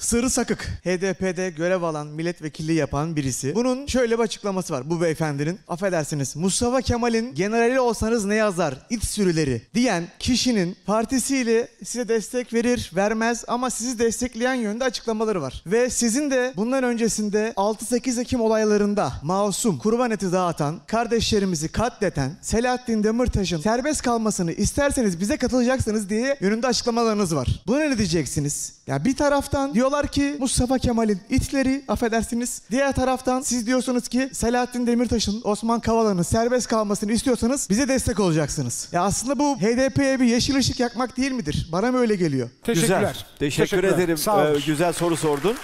Sırrı Sakık, HDP'de görev alan, milletvekili yapan birisi. Bunun şöyle bir açıklaması var bu beyefendinin. Affedersiniz, Mustafa Kemal'in generali olsanız ne yazar, it sürüleri diyen kişinin partisiyle size destek verir, vermez ama sizi destekleyen yönde açıklamaları var. Ve sizin de bundan öncesinde 6-8 Ekim olaylarında masum kurban eti dağıtan, kardeşlerimizi katleten Selahattin Demirtaş'ın serbest kalmasını isterseniz bize katılacaksınız diye yönünde açıklamalarınız var. Buna ne diyeceksiniz? Ya bir taraftan diyor diyorlar ki Mustafa Kemal'in itleri affedersiniz. Diğer taraftan siz diyorsunuz ki Selahattin Demirtaş'ın, Osman Kavala'nın serbest kalmasını istiyorsanız bize destek olacaksınız. Ya aslında bu HDP'ye bir yeşil ışık yakmak değil midir? Bana mı öyle geliyor? Teşekkürler. Güzel. Teşekkür Teşekkürler. ederim. Sağ Ee, güzel soru sordun.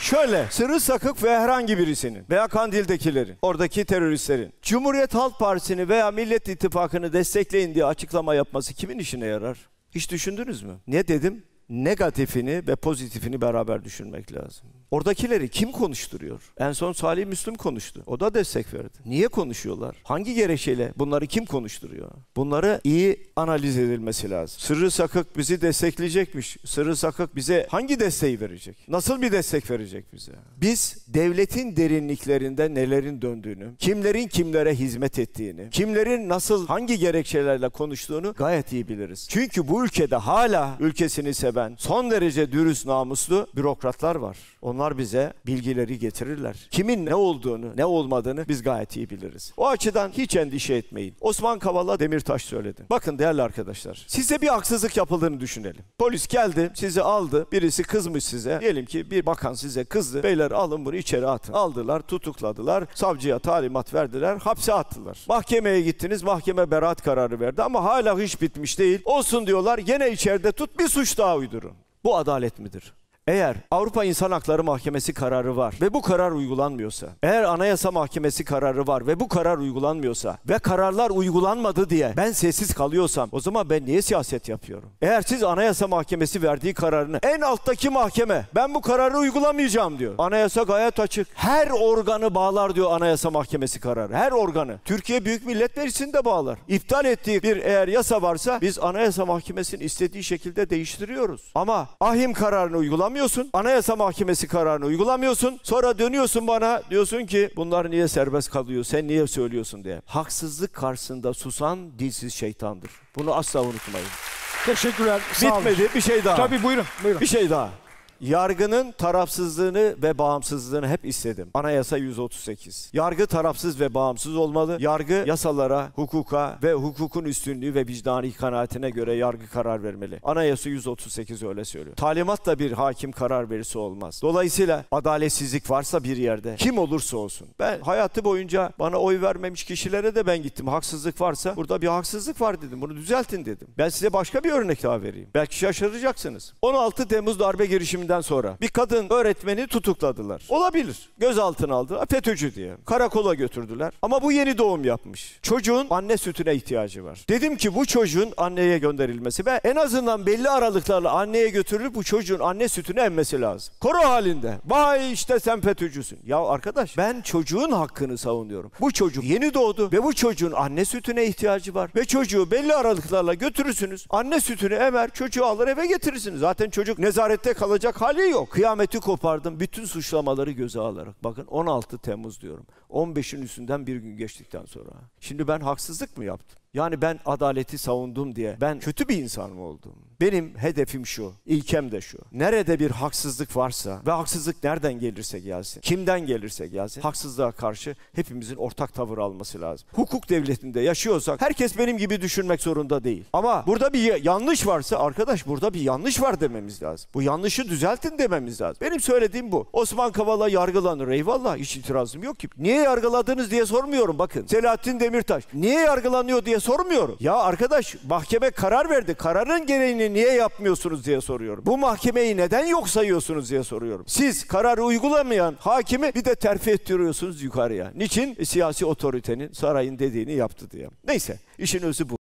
Şöyle, Sırrı Sakık ve herhangi birisinin veya Kandil'dekilerin, oradaki teröristlerin, Cumhuriyet Halk Partisi'ni veya Millet İttifakı'nı destekleyin diye açıklama yapması kimin işine yarar? Hiç düşündünüz mü? Ne dedim? negatifini ve pozitifini beraber düşünmek lazım. Oradakileri kim konuşturuyor? En son Salih Müslüm konuştu. O da destek verdi. Niye konuşuyorlar? Hangi gerekçeyle bunları kim konuşturuyor? Bunları iyi analiz edilmesi lazım. Sırrı Sakık bizi destekleyecekmiş. Sırrı Sakık bize hangi desteği verecek? Nasıl bir destek verecek bize? Biz devletin derinliklerinde nelerin döndüğünü, kimlerin kimlere hizmet ettiğini, kimlerin nasıl hangi gerekçelerle konuştuğunu gayet iyi biliriz. Çünkü bu ülkede hala ülkesini seven, son derece dürüst namuslu bürokratlar var. Onlar onlar bize bilgileri getirirler. Kimin ne olduğunu, ne olmadığını biz gayet iyi biliriz. O açıdan hiç endişe etmeyin. Osman Kavala Demirtaş söyledi. Bakın değerli arkadaşlar, size bir haksızlık yapıldığını düşünelim. Polis geldi, sizi aldı, birisi kızmış size. Diyelim ki bir bakan size kızdı. Beyler alın bunu içeri atın. Aldılar, tutukladılar, savcıya talimat verdiler, hapse attılar. Mahkemeye gittiniz, mahkeme beraat kararı verdi ama hala hiç bitmiş değil. Olsun diyorlar, yine içeride tut bir suç daha uydurun. Bu adalet midir? Eğer Avrupa İnsan Hakları Mahkemesi kararı var ve bu karar uygulanmıyorsa, eğer Anayasa Mahkemesi kararı var ve bu karar uygulanmıyorsa ve kararlar uygulanmadı diye ben sessiz kalıyorsam o zaman ben niye siyaset yapıyorum? Eğer siz Anayasa Mahkemesi verdiği kararını en alttaki mahkeme ben bu kararı uygulamayacağım diyor. Anayasa gayet açık. Her organı bağlar diyor Anayasa Mahkemesi kararı. Her organı. Türkiye Büyük Millet Meclisi'ni de bağlar. İptal ettiği bir eğer yasa varsa biz Anayasa Mahkemesi'nin istediği şekilde değiştiriyoruz. Ama ahim kararını uygulamıyoruz uygulamıyorsun. Anayasa Mahkemesi kararını uygulamıyorsun. Sonra dönüyorsun bana diyorsun ki bunlar niye serbest kalıyor? Sen niye söylüyorsun diye. Haksızlık karşısında susan dilsiz şeytandır. Bunu asla unutmayın. Teşekkürler. Sağ Bitmedi. Olun. Bir şey daha. Tabii buyurun. buyurun. Bir şey daha. Yargının tarafsızlığını ve bağımsızlığını hep istedim. Anayasa 138. Yargı tarafsız ve bağımsız olmalı. Yargı yasalara, hukuka ve hukukun üstünlüğü ve vicdani kanaatine göre yargı karar vermeli. Anayasa 138 öyle söylüyor. Talimatla bir hakim karar verisi olmaz. Dolayısıyla adaletsizlik varsa bir yerde kim olursa olsun. Ben hayatı boyunca bana oy vermemiş kişilere de ben gittim. Haksızlık varsa burada bir haksızlık var dedim. Bunu düzeltin dedim. Ben size başka bir örnek daha vereyim. Belki şaşıracaksınız. 16 Temmuz darbe girişiminde olaydan sonra bir kadın öğretmeni tutukladılar. Olabilir. Gözaltına aldı, FETÖ'cü diye. Karakola götürdüler. Ama bu yeni doğum yapmış. Çocuğun anne sütüne ihtiyacı var. Dedim ki bu çocuğun anneye gönderilmesi ve en azından belli aralıklarla anneye götürülüp bu çocuğun anne sütüne emmesi lazım. Koro halinde. Vay işte sen FETÖ'cüsün. Ya arkadaş ben çocuğun hakkını savunuyorum. Bu çocuk yeni doğdu ve bu çocuğun anne sütüne ihtiyacı var. Ve çocuğu belli aralıklarla götürürsünüz. Anne sütünü emer, çocuğu alır eve getirirsiniz. Zaten çocuk nezarette kalacak Bırakacak hali yok. Kıyameti kopardım bütün suçlamaları göze alarak. Bakın 16 Temmuz diyorum. 15'in üstünden bir gün geçtikten sonra. Şimdi ben haksızlık mı yaptım? Yani ben adaleti savundum diye ben kötü bir insan mı oldum? Benim hedefim şu, ilkem de şu. Nerede bir haksızlık varsa ve haksızlık nereden gelirse gelsin, kimden gelirse gelsin, haksızlığa karşı hepimizin ortak tavır alması lazım. Hukuk devletinde yaşıyorsak herkes benim gibi düşünmek zorunda değil. Ama burada bir yanlış varsa arkadaş burada bir yanlış var dememiz lazım. Bu yanlışı düzeltin dememiz lazım. Benim söylediğim bu. Osman Kavala yargılanır. Eyvallah hiç itirazım yok ki. Niye yargıladınız diye sormuyorum bakın. Selahattin Demirtaş niye yargılanıyor diye sormuyorum. Ya arkadaş mahkeme karar verdi. Kararın gereğini niye yapmıyorsunuz diye soruyorum. Bu mahkemeyi neden yok sayıyorsunuz diye soruyorum. Siz kararı uygulamayan hakimi bir de terfi ettiriyorsunuz yukarıya. Niçin? E, siyasi otoritenin sarayın dediğini yaptı diye. Neyse işin özü bu.